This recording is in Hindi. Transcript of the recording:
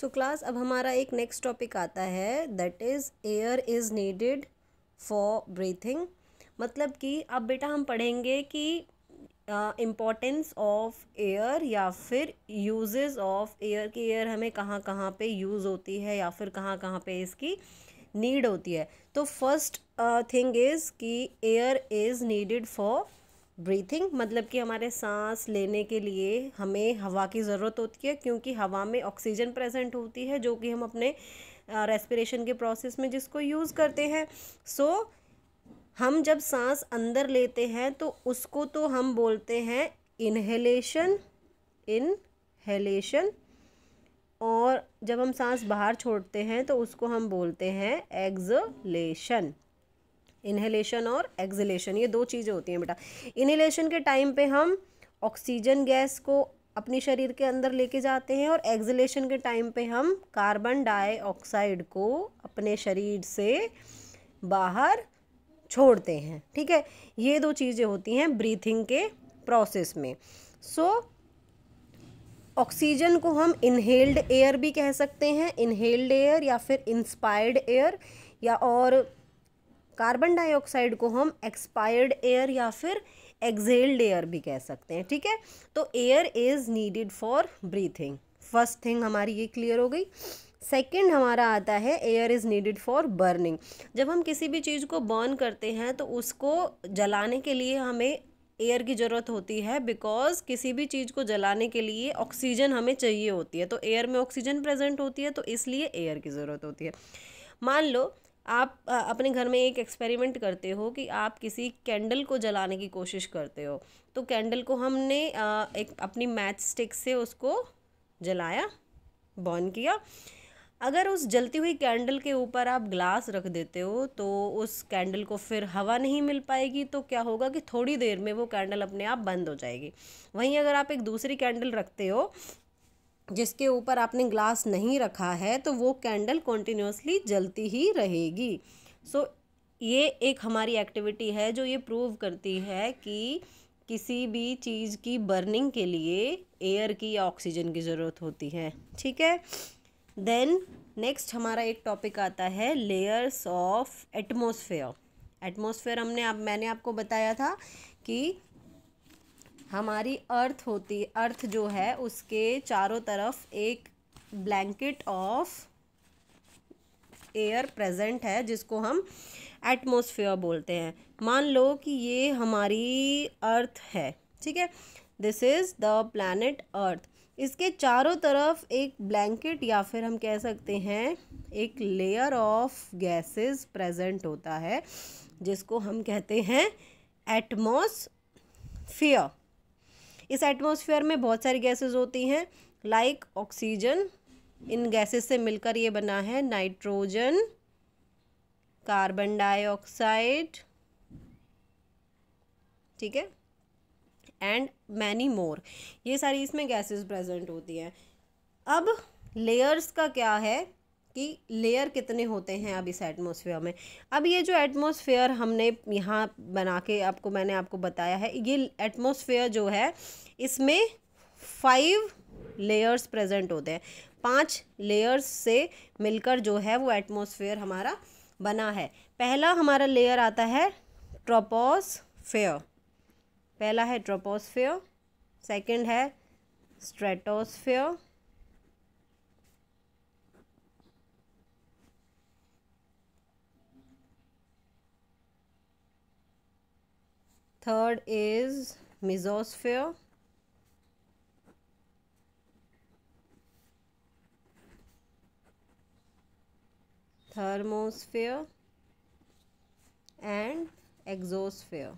सो क्लास अब हमारा एक नेक्स्ट टॉपिक आता है that is air is needed for breathing मतलब कि अब बेटा हम पढ़ेंगे कि इम्पोर्टेंस ऑफ एयर या फिर यूजेस ऑफ एयर की एयर हमें कहाँ कहाँ पे यूज़ होती है या फिर कहाँ कहाँ पे इसकी नीड होती है तो फर्स्ट थिंग इज़ कि air is needed for breathing मतलब कि हमारे सांस लेने के लिए हमें हवा की ज़रूरत होती है क्योंकि हवा में ऑक्सीजन प्रेजेंट होती है जो कि हम अपने रेस्पिरेशन के प्रोसेस में जिसको यूज़ करते हैं सो so, हम जब सांस अंदर लेते हैं तो उसको तो हम बोलते हैं इन्हेलेशन इनहेलेशन और जब हम सांस बाहर छोड़ते हैं तो उसको हम बोलते हैं एग्जलेशन इन्हेलेशन और एक्जलेशन ये दो चीज़ें होती हैं बेटा इन्हेलेशन के टाइम पे हम ऑक्सीजन गैस को अपने शरीर के अंदर लेके जाते हैं और एक्जलेशन के टाइम पे हम कार्बन डाइऑक्साइड को अपने शरीर से बाहर छोड़ते हैं ठीक है ये दो चीज़ें होती हैं ब्रीथिंग के प्रोसेस में सो so, ऑक्सीजन को हम इनहेल्ड एयर भी कह सकते हैं इनहेल्ड एयर या फिर इंस्पायर्ड एयर या और कार्बन डाइऑक्साइड को हम एक्सपायर्ड एयर या फिर एक्सेल्ड एयर भी कह सकते हैं ठीक है तो air is needed for breathing first thing हमारी ये क्लियर हो गई सेकंड हमारा आता है air is needed for burning जब हम किसी भी चीज़ को बर्न करते हैं तो उसको जलाने के लिए हमें एयर की ज़रूरत होती है बिकॉज़ किसी भी चीज़ को जलाने के लिए ऑक्सीजन हमें चाहिए होती है तो एयर में ऑक्सीजन प्रेजेंट होती है तो इसलिए एयर की ज़रूरत होती है मान लो आप अपने घर में एक एक्सपेरिमेंट करते हो कि आप किसी कैंडल को जलाने की कोशिश करते हो तो कैंडल को हमने एक अपनी मैच स्टिक से उसको जलाया बर्न किया अगर उस जलती हुई कैंडल के ऊपर आप ग्लास रख देते हो तो उस कैंडल को फिर हवा नहीं मिल पाएगी तो क्या होगा कि थोड़ी देर में वो कैंडल अपने आप बंद हो जाएगी वहीं अगर आप एक दूसरी कैंडल रखते हो जिसके ऊपर आपने ग्लास नहीं रखा है तो वो कैंडल कॉन्टीन्यूसली जलती ही रहेगी सो so, ये एक हमारी एक्टिविटी है जो ये प्रूव करती है कि किसी भी चीज़ की बर्निंग के लिए एयर की या ऑक्सीजन की ज़रूरत होती है ठीक है देन नेक्स्ट हमारा एक टॉपिक आता है लेयर्स ऑफ एटमोसफेयर एटमोसफेयर हमने आप मैंने आपको बताया था कि हमारी अर्थ होती अर्थ जो है उसके चारों तरफ एक ब्लैंकेट ऑफ एयर प्रेजेंट है जिसको हम एटमोसफियर बोलते हैं मान लो कि ये हमारी अर्थ है ठीक है this is the planet earth इसके चारों तरफ एक ब्लैंकेट या फिर हम कह सकते हैं एक लेयर ऑफ गैसेस प्रेजेंट होता है जिसको हम कहते हैं एटमोसफियर इस एटमॉस्फेयर में बहुत सारी गैसेज होती हैं लाइक ऑक्सीजन इन गैसेज से मिलकर ये बना है नाइट्रोजन कार्बन डाइऑक्साइड ठीक है एंड मैनी मोर ये सारी इसमें गैसेस प्रेजेंट होती हैं अब लेयर्स का क्या है कि लेयर कितने होते हैं अब इस एटमोसफेयर में अब ये जो एटमोसफेयर हमने यहाँ बना के आपको मैंने आपको बताया है ये एटमोसफेयर जो है इसमें फाइव लेयर्स प्रेजेंट होते हैं पांच लेयर्स से मिलकर जो है वो एटमोसफेयर हमारा बना है पहला हमारा लेयर आता है ट्रोपोसफेयर पहला है ट्रोपोसफेयर सेकेंड है स्ट्रेटोसफेयर third is mesosphere thermosphere and exosphere